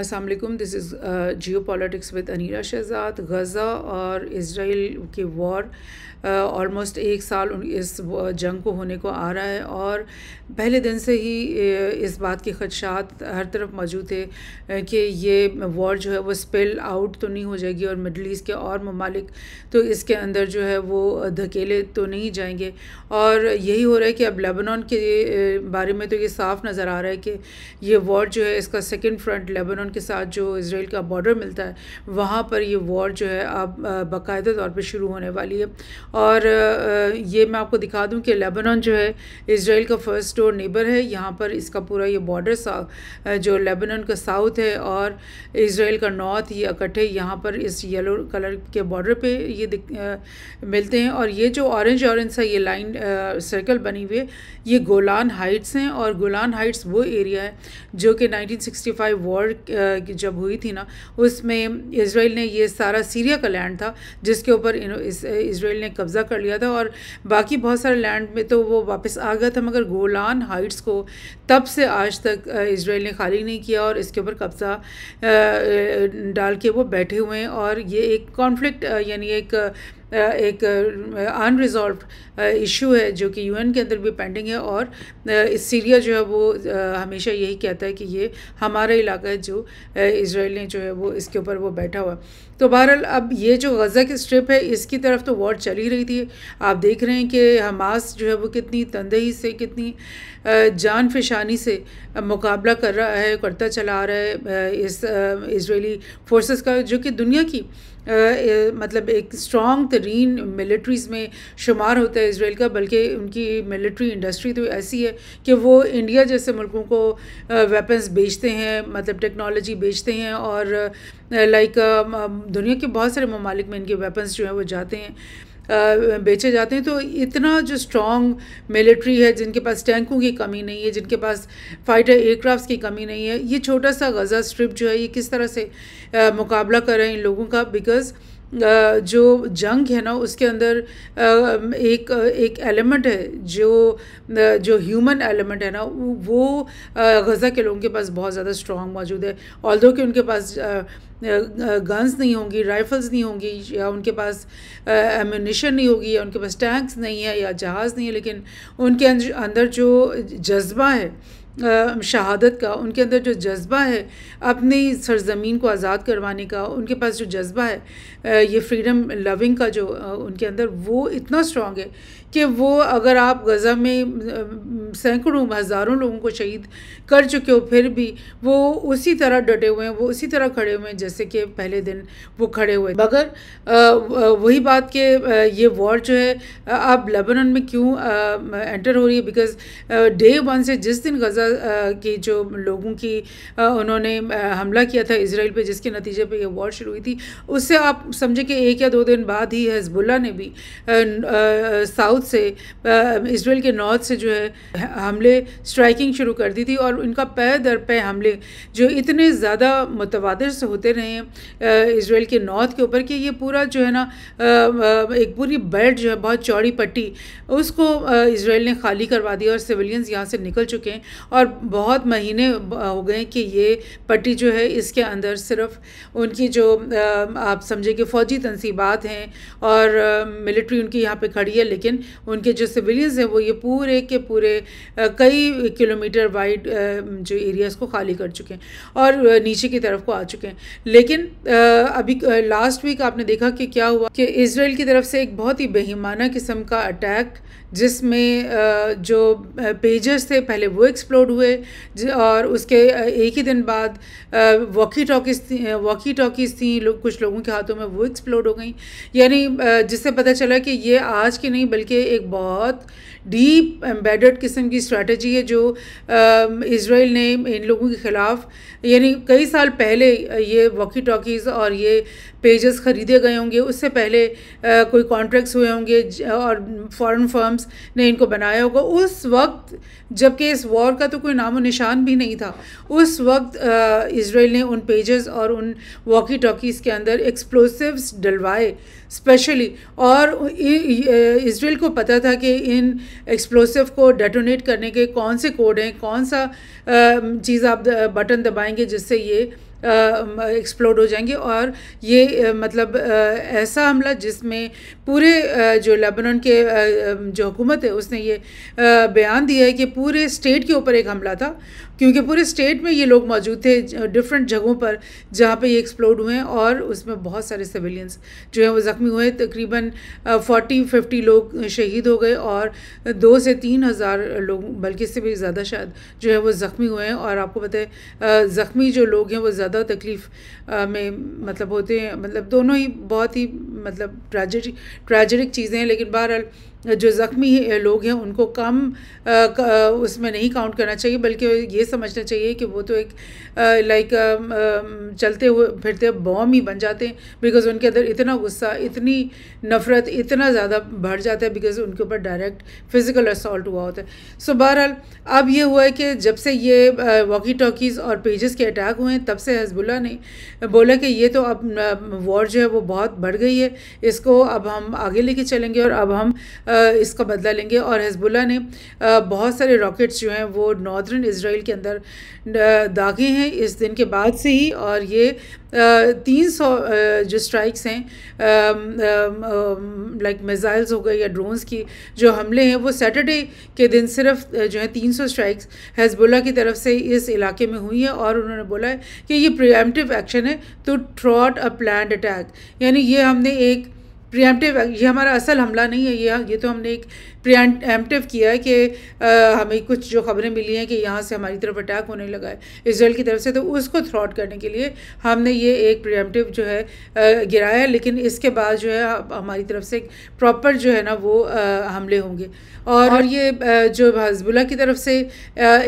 Aslam this is geo politics with Anira Shahzad Gaza और Israel के war almost एक साल इस uh, जंग को होने को आ रहा है और पहले दिन से ही uh, इस बात के खदशात हर तरफ मौजूद थे uh, कि ये वॉर जो है वो स्पेल आउट तो नहीं हो जाएगी और मिडल ईस्ट के और ममालिक तो इसके अंदर जो है वो धकेले तो नहीं जाएंगे और यही हो रहा है कि अब लेबनान के बारे में तो ये साफ नज़र आ रहा है कि ये वॉर जो है इसका सेकेंड फ्रंट लेबन लेबनान के साथ जो इसराइल का बॉर्डर मिलता है वहाँ पर ये वॉर जो है अब बाकायदा तौर पर शुरू होने वाली है और ये मैं आपको दिखा दूँ कि लेबनान जो है इसराइल का फर्स्ट डोर नेबर है यहाँ पर इसका पूरा ये बॉर्डर जो लेबनान का साउथ है और इसराइल का नॉर्थ ये इकट्ठे यहाँ पर इस येलो कलर के बॉर्डर पे ये आ, मिलते हैं और ये जो ऑरेंज ऑरेंज सा ये लाइन सर्कल बनी हुई है ये गोलान हाइट्स हैं और गोलान हाइट्स वो एरिया है जो कि 1965 वॉर जब हुई थी ना उसमें इसराइल ने ये सारा सीरिया का लैंड था जिसके ऊपर इसराइल ने कब्ज़ा कर लिया था और बाकी बहुत सारे लैंड में तो वो वापस आ गया था मगर गोलान हाइट्स को तब से आज तक इसराइल ने खाली नहीं किया और इसके ऊपर कब्ज़ा डाल के वो बैठे हुए हैं और ये एक कॉन्फ्लिक्ट यानी एक एक अनरिजॉल्व इशू है जो कि यूएन के अंदर भी पेंडिंग है और इस सीरिया जो है वो हमेशा यही कहता है कि ये हमारा इलाका है जो इसराइल ने जो है वो इसके ऊपर वो बैठा हुआ तो बहरहाल अब ये जो गज़ा की स्ट्रिप है इसकी तरफ तो वॉर चल ही रही थी आप देख रहे हैं कि हमास जो है वो कितनी तंदही से कितनी जान फिशानी से मुकाबला कर रहा है करता चला आ रहा है इस इसराइली फोर्सेस का जो कि दुनिया की आ, मतलब एक स्ट्रॉन्ग तरीन मिलिट्रीज़ में शुमार होता है इसराइल का बल्कि उनकी मिलिट्री इंडस्ट्री तो ऐसी है कि वो इंडिया जैसे मुल्कों को वेपन्स बेचते हैं मतलब टेक्नोलॉजी बेचते हैं और लाइक uh, दुनिया के बहुत सारे ममालिक में इनके वेपन्स जो हैं वो जाते हैं uh, बेचे जाते हैं तो इतना जो स्ट्रॉन्ग मिलिट्री है जिनके पास टैंकों की कमी नहीं है जिनके पास फाइटर एयरक्राफ्ट की कमी नहीं है ये छोटा सा गज़ा स्ट्रिप जो है ये किस तरह से uh, मुकाबला कर रहे हैं इन लोगों का बिकॉज़ जो जंग है ना उसके अंदर एक एक एलिमेंट है जो जो ह्यूमन एलिमेंट है ना वो गज़ा के लोगों के पास बहुत ज़्यादा स्ट्रॉन्ग मौजूद है ऑल कि उनके पास गन्स नहीं होंगी राइफल्स नहीं होंगी या उनके पास एमिनेशन नहीं होगी या उनके पास टैंक्स नहीं है या जहाज़ नहीं है लेकिन उनके अंदर जो जज्बा है शहादत का उनके अंदर जो जज्बा है अपनी सरजमीन को आज़ाद करवाने का उनके पास जो जज्बा है ये फ्रीडम लविंग का जो उनके अंदर वो इतना स्ट्रॉन्ग है कि वो अगर आप गज़ा में सैकड़ों हज़ारों लोगों को शहीद कर चुके हो फिर भी वो उसी तरह डटे हुए हैं वो उसी तरह खड़े हुए हैं जैसे कि पहले दिन वो खड़े हुए मगर वही बात कि ये वॉर जो है आप लेबनान में क्यों एंटर हो रही है बिकॉज डे वन से जिस दिन गज़ा की जो लोगों की उन्होंने हमला किया था इसराइल पर जिसके नतीजे पर यह वॉर शुरू हुई थी उससे आप समझे कि एक या दो दिन बाद ही हजबुल्ला ने भी साउथ नॉर्थ से इसराइल के नॉर्थ से जो है हमले स्ट्राइकिंग शुरू कर दी थी और उनका पै दर पे हमले जो इतने ज़्यादा मतवाद से होते रहे इसराइल के नॉर्थ के ऊपर कि ये पूरा जो है ना एक पूरी बेल्ट जो है बहुत चौड़ी पट्टी उसको इसराइल ने खाली करवा दिया और सिविलियंस यहाँ से निकल चुके हैं और बहुत महीने हो गए कि ये पट्टी जो है इसके अंदर सिर्फ उनकी जो आप समझे कि फ़ौजी तनसीबात हैं और मिलिट्री उनकी यहाँ पे खड़ी है लेकिन उनके जो सिविलियंस हैं वो ये पूरे के पूरे कई किलोमीटर वाइड जो एरियाज़ को खाली कर चुके हैं और नीचे की तरफ को आ चुके हैं लेकिन अभी लास्ट वीक आपने देखा कि क्या हुआ कि इसराइल की तरफ से एक बहुत ही बेहिमाना किस्म का अटैक जिसमें जो पेजर्स थे पहले वो एक्सप्लोड हुए और उसके एक ही दिन बाद वॉकी टॉकीज थी वॉकी टॉकीज थी लो, कुछ लोगों के हाथों में वो एक्सप्लोड हो गई यानी जिससे पता चला कि ये आज की नहीं बल्कि एक बहुत डीप एम्बेडेड किस्म की स्ट्रेटजी है जो इसराइल ने इन लोगों के ख़िलाफ़ यानी कई साल पहले ये वॉकी टॉकीज़ और ये पेजेस ख़रीदे गए होंगे उससे पहले आ, कोई कॉन्ट्रैक्ट्स हुए होंगे और फॉरेन फर्म्स ने इनको बनाया होगा उस वक्त जबकि इस वॉर का तो कोई नामो निशान भी नहीं था उस वक्त इसराइल ने उन पेजेस और उन वॉकी टॉकीज़ के अंदर एक्सप्लोसिव्स डलवाए स्पेशली और इसराइल को पता था कि इन एक्सप्लोसिव को डेटोनेट करने के कौन से कोड हैं कौन सा चीज़ आप बटन दबाएंगे जिससे ये एक्सप्लोड हो जाएंगे और ये मतलब ऐसा हमला जिसमें पूरे जो लेबनान के जो हुकूमत है उसने ये बयान दिया है कि पूरे स्टेट के ऊपर एक हमला था क्योंकि पूरे स्टेट में ये लोग मौजूद थे डिफरेंट जगहों पर जहाँ पे ये एक्सप्लोड हुए और उसमें बहुत सारे सिविलियंस जो हैं वो ज़ख्मी हुए तकरीबन फोर्टी फिफ्टी लोग शहीद हो गए और दो से तीन हज़ार लोग बल्कि इससे भी ज़्यादा शायद जो है वो ज़ख्मी हुए हैं और आपको पता है ज़ख्मी जो लोग हैं वो ज़्यादा तकलीफ़ में मतलब होते हैं मतलब दोनों ही बहुत ही मतलब ट्रेजिक ट्रेजिक चीज़ें हैं लेकिन बहरहाल जो ज़ख्मी लोग हैं उनको कम उसमें नहीं काउंट करना चाहिए बल्कि ये समझना चाहिए कि वो तो एक लाइक चलते हुए फिरते बॉम ही बन जाते हैं बिकॉज़ उनके अंदर इतना गुस्सा इतनी नफ़रत इतना ज़्यादा बढ़ जाता है बिकॉज़ उनके ऊपर डायरेक्ट फिज़िकल असल्ट हुआ होता है सो बहरहाल अब ये हुआ है कि जब से ये वॉकी टॉकीज़ और पेजेस के अटैक हुए हैं तब से हजबुल्ला ने बोला कि ये तो अब वॉर जो है वो बहुत बढ़ गई है इसको अब हम आगे लेके चलेंगे और अब हम इसका बदला लेंगे और हिजबुल्ला ने बहुत सारे रॉकेट्स जो हैं वो नॉर्दर्न इसराइल के अंदर दागे हैं इस दिन के बाद से ही और ये तीन सौ जो स्ट्राइक्स हैं लाइक मिज़ाइल्स हो गए या ड्रोन्स की जो हमले हैं वो सैटरडे के दिन सिर्फ जो है तीन सौ स्ट्राइक्स हेजबुल्ला की तरफ से इस इलाके में हुई है और उन्होंने बोला है कि ये प्रियमटिव एक्शन है तो थ्रॉट अ प्लान अटैक यानी ये हमने एक प्रियमटिव ये हमारा असल हमला नहीं है ये ये तो हमने एक प्रियमटिव किया है कि हमें कुछ जो ख़बरें मिली हैं कि यहाँ से हमारी तरफ अटैक होने लगा है इसराइल की तरफ से तो उसको थ्रॉट करने के लिए हमने ये एक प्रियमटिव जो है गिराया लेकिन इसके बाद जो है हमारी तरफ से प्रॉपर जो है ना वो हमले होंगे और, और ये जो हजबुल्ला की तरफ से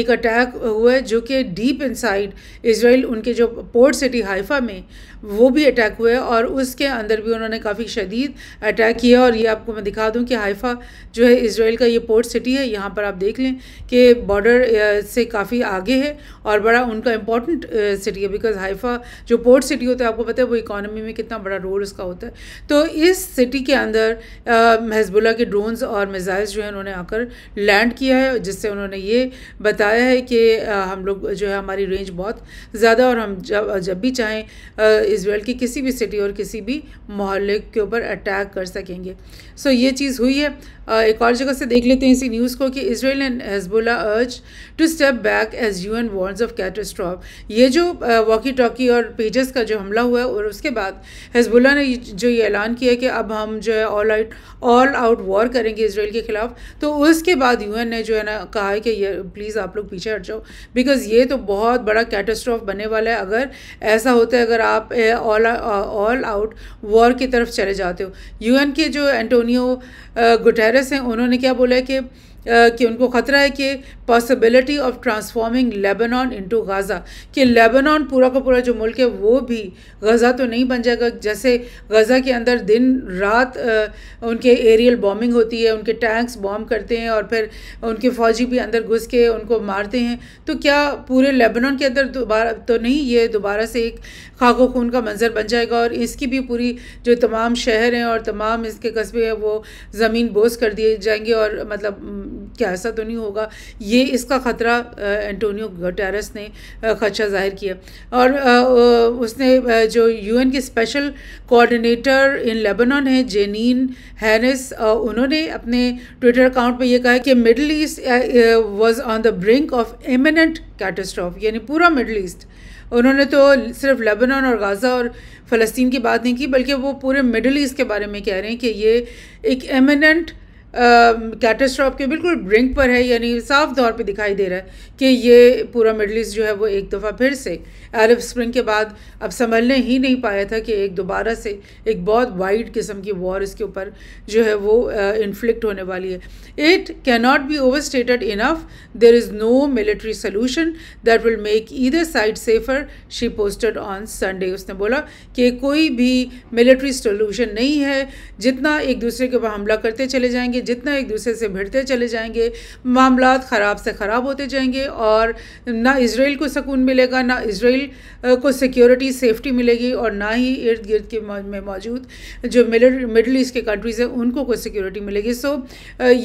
एक अटैक हुआ है जो कि डीप इनसाइड इसराइल उनके जो पोर्ट सिटी हाइफा में वो भी अटैक हुआ है और उसके अंदर भी उन्होंने काफ़ी शदीद अटैक किया और ये आपको मैं दिखा दूँ कि हाइफा जो है इसराइल का ये पोर्ट सिटी है यहाँ पर आप देख लें कि बॉर्डर से काफ़ी आगे है और बड़ा उनका इंपॉर्टेंट सिटी है बिकॉज हाइफा जो पोर्ट सिटी होता है आपको पता है वो इकोनॉमी में कितना बड़ा रोल उसका होता है तो इस सिटी के अंदर हजबुल्ला के ड्रोन्स और मिज़ाइल्स जो है उन्होंने आकर लैंड किया है जिससे उन्होंने ये बताया है कि हम लोग जो है हमारी रेंज बहुत ज़्यादा और हम जब जब भी चाहें इसराइल की किसी भी सिटी और किसी भी मोहल्ले के ऊपर अटैक कर सकेंगे सो so, ये चीज़ हुई है एक और जगह से देख लेते हैं इसी न्यूज़ को कि Israel and Hezbollah urged to step back as U N warns of catastrophe ये जो वॉकी टॉकी और पेजेस का जो हमला हुआ है और उसके बाद हेजबोला ने जो ये ऐलान किया कि अब हम जो है all out all out war करेंगे इसराइल के ख़िलाफ़ तो उसके बाद यू ने जो है ना कहा है कि ये प्लीज़ आप लोग पीछे हट जाओ बिकॉज़ ये तो बहुत बड़ा कैटस्ट्रॉफ बनने वाला है अगर ऐसा होता है अगर आप ऑल ऑल आउट वॉर की तरफ चले जाते हो यू के जो एंटोनियो गुटेरस हैं उन्होंने क्या बोला कि कि उनको ख़तरा है कि possibility of transforming Lebanon into Gaza कि लेबनान पूरा का पूरा जो मुल्क है वो भी गज़ा तो नहीं बन जाएगा जैसे गज़ा के अंदर दिन रात उनके एरियल बॉम्बिंग होती है उनके टैंक्स बॉम्ब करते हैं और फिर उनके फ़ौजी भी अंदर घुस के उनको मारते हैं तो क्या पूरे लेबनान के अंदर दोबारा तो नहीं ये दोबारा से एक खाको खून का मंजर बन जाएगा और इसकी भी पूरी जो तमाम शहर हैं और तमाम इसके कस्बे हैं वो ज़मीन बोस कर दिए जाएंगे और मतलब क्या ऐसा तो नहीं होगा ये ये इसका ख़तरा एंटोनियो गुटेरस ने खदशा जाहिर किया और उसने जो यूएन के स्पेशल कोऑर्डिनेटर इन लेबनान है जेनिन हैरिस उन्होंने अपने ट्विटर अकाउंट पर यह कहा कि Middle East was on the brink of imminent catastrophe यानी पूरा मिडल ईस्ट उन्होंने तो सिर्फ लेबनान और गाज़ा और फ़लस्तीन की बात नहीं की बल्कि वो पूरे मिडल ईस्ट के बारे में कह रहे हैं कि ये एक एमिनेंट कैटस्ट्रॉप के बिल्कुल ब्रिंक पर है यानी साफ तौर पे दिखाई दे रहा है कि ये पूरा मिडल ईस्ट जो है वो एक दफ़ा फिर से अरब स्प्रिंग के बाद अब संभलने ही नहीं पाया था कि एक दोबारा से एक बहुत वाइड किस्म की वॉर इसके ऊपर जो है वो इन्फ्लिक्ट होने वाली है it not be overstated enough there is no military solution that will make either side safer she posted on Sunday उसने बोला कि कोई भी मिलिट्री सोल्यूशन नहीं है जितना एक दूसरे के ऊपर हमला करते चले जाएंगे जितना एक दूसरे से भिड़ते चले जाएंगे मामला ख़राब से ख़राब होते जाएंगे और ना इसराइल को सुकून मिलेगा ना इसराइल को सिक्योरिटी सेफ्टी मिलेगी और ना ही इर्द गिर्द के में मौजूद जो मिडल ईस्ट के कंट्रीज़ हैं उनको कोई सिक्योरिटी मिलेगी सो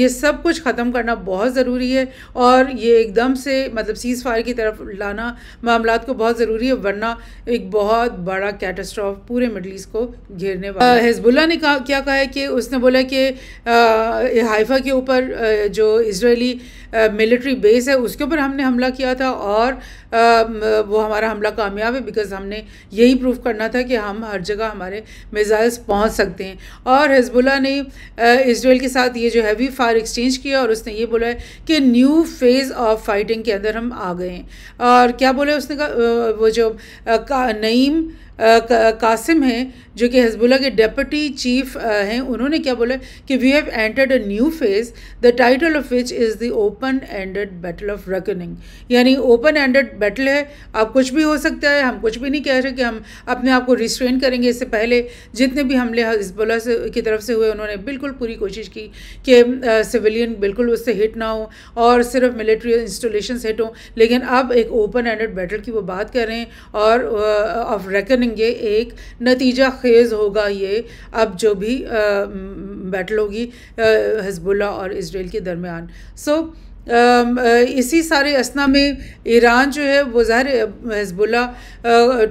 ये सब कुछ ख़त्म करना बहुत ज़रूरी है और ये एकदम से मतलब सीज़ फायर की तरफ लाना मामला को बहुत ज़रूरी है वरना एक बहुत बड़ा कैटास्ट्रॉफ पूरे मिडल ईस्ट को घेरने वाला हिजबुल्ला ने कहा क्या कहा है कि उसने बोला कि हाइफ़ा के ऊपर जो इसराइली मिलिट्री बेस है उसके ऊपर हमने हमला किया था और वो हमारा हमला कामयाब है बिकॉज़ हमने यही प्रूफ करना था कि हम हर जगह हमारे मिज़ाइल्स पहुंच सकते हैं और हिजबुल्ला ने इसराइल के साथ ये जो हैवी फायर एक्सचेंज किया और उसने ये बोला है कि न्यू फेज़ ऑफ फाइटिंग के अंदर हम आ गए हैं और क्या बोले उसने कहा वो जो नईम कासिम हैं जो कि हजबुल्ला के डेप्टी चीफ हैं उन्होंने क्या बोला कि we have entered a new phase the title of which is the open ended battle of reckoning यानी ओपन एंडेड बैटल है आप कुछ भी हो सकता है हम कुछ भी नहीं कह रहे कि हम अपने आप को रिस्ट्रेन करेंगे इससे पहले जितने भी हमले हजबुल्ला से की तरफ से हुए उन्होंने बिल्कुल पूरी कोशिश की कि सिविलियन बिल्कुल उससे हिट ना हो और सिर्फ मिलिट्री इंस्टॉलेशन हिट हों लेकिन अब एक ओपन एंडेड बैटल की वो बात कर रहे हैं और ऑफ रेकनिंग लेकिन ये एक नतीजा खेज़ होगा ये अब जो भी बैटल होगी हजबुल्ला और इसराइल के दरमियान सो so, इसी सारे असना में ईरान जो है वो ज़ाहिर हजबुल्ला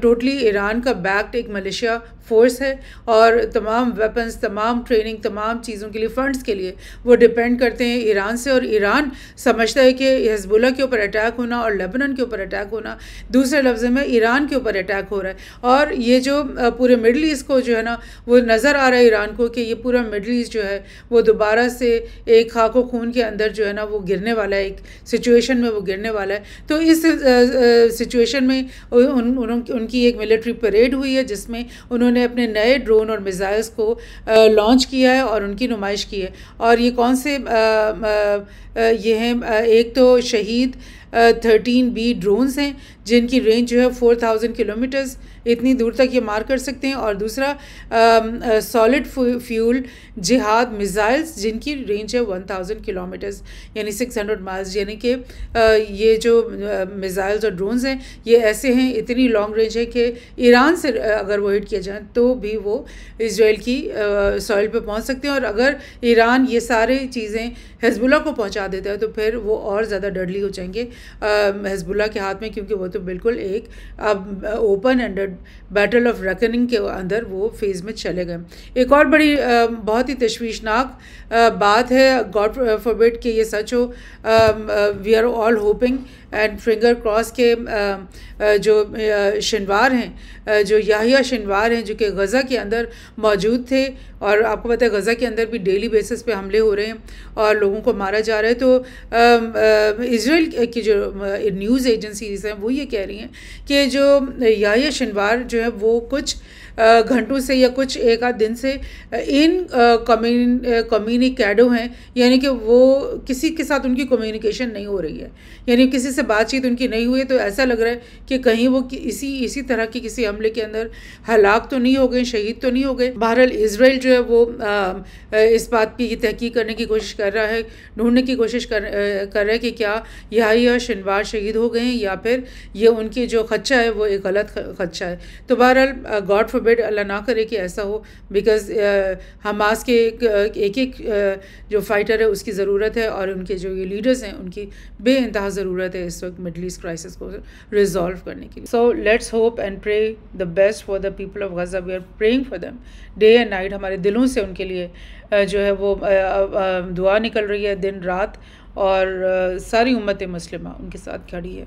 टोटली ईरान का बैक्ड एक मलेशिया फोर्स है और तमाम वेपन्स तमाम ट्रेनिंग तमाम चीज़ों के लिए फ़ंड्स के लिए वो डिपेंड करते हैं ईरान से और ईरान समझता है कि हिजबुल्ला के ऊपर अटैक होना और लेबनन के ऊपर अटैक होना दूसरे लफ्ज़ में ईरान के ऊपर अटैक हो रहा है और ये जो पूरे मिडल ईस्ट को जो है ना वो नज़र आ रहा है ईरान को कि ये पूरा मिडल ईस्ट जो है वो दोबारा से एक खाक व खून के अंदर जो है ना वो गिरने वाला है एक सिचुएशन में वो गिरने वाला है तो इस सिचुएशन में उन, उन, उनकी एक मिलिट्री परेड हुई है जिसमें उन्होंने उन्होंने अपने नए ड्रोन और मिज़ाइल्स को लॉन्च किया है और उनकी नुमाइश की है और ये कौन से आ, आ, ये हैं एक तो शहीद थर्टीन बी ड्रोन्स हैं जिनकी रेंज जो है फोर थाउजेंड किलोमीटर्स इतनी दूर तक ये मार कर सकते हैं और दूसरा सॉलिड फ्यूल जिहाद मिज़ाइल्स जिनकी रेंज है वन थाउजेंड किलोमीटर्स यानी सिक्स हंड्रेड माइल्स यानी कि ये जो मिज़ाइल्स और ड्रोन्स हैं ये ऐसे हैं इतनी लॉन्ग रेंज है कि ईरान से अगर वो हिट किया जाए तो भी वो इसराइल की सॉइल पर पहुँच सकते हैं और अगर ईरान ये सारे चीज़ें हजबुल्ला को पहुंचा देता है तो फिर वो और ज़्यादा डडली हो जाएंगे हजबुल्ला के हाथ में क्योंकि वो तो बिल्कुल एक अब open ended battle of reckoning के अंदर वो फेज़ में चले गए एक और बड़ी आ, बहुत ही तशवीशनाक बात है गॉड फॉरबिट कि ये सच हो we are all hoping and finger cross के uh, uh, जो शनवार uh, हैं जो याहिया शनवार हैं जो कि गज़ा के अंदर मौजूद थे और आपको पता है गज़ा के अंदर भी डेली बेसिस पे हमले हो रहे हैं और लोगों को मारा जा रहा है तो इसराइल um, की जो न्यूज़ एजेंसीज हैं वो ये कह रही हैं कि जो याहिया शनवार जो है वो कुछ घंटों से या कुछ एक आध दिन से इन कम्यूनी कम्युनिकेडो हैं यानी कि वो किसी के साथ उनकी कम्युनिकेशन नहीं हो रही है यानी किसी से बातचीत उनकी नहीं हुई है तो ऐसा लग रहा है कि कहीं वो इसी इसी तरह के किसी हमले के अंदर हलाक तो नहीं हो गए शहीद तो नहीं हो गए बहरहाल इसराइल जो है वो आ, इस बात की तहकीक करने की कोशिश कर रहा है ढूंढने की कोशिश कर कर रहा है कि क्या यह शनिवार शहीद हो गए हैं या फिर ये उनकी जो खच्चा है वो एक गलत खच्चा है तो बहरहाल गॉड फॉर फॉरबेड अल्लाह ना करे कि ऐसा हो बिकॉज हमास uh, के uh, एक एक, uh, जो फाइटर है उसकी ज़रूरत है और उनके जो ये लीडर्स हैं उनकी बे ज़रूरत है इस वक्त मिडल ईस्ट क्राइसिस को रिजॉल्व करने के लिए so let's hope and pray the best for the people of Gaza we are praying for them day and night हमारे दिलों से उनके लिए जो है वो um, दुआ निकल रही है दिन रात और सारी उम्मत मुस्लिम उनके साथ खड़ी है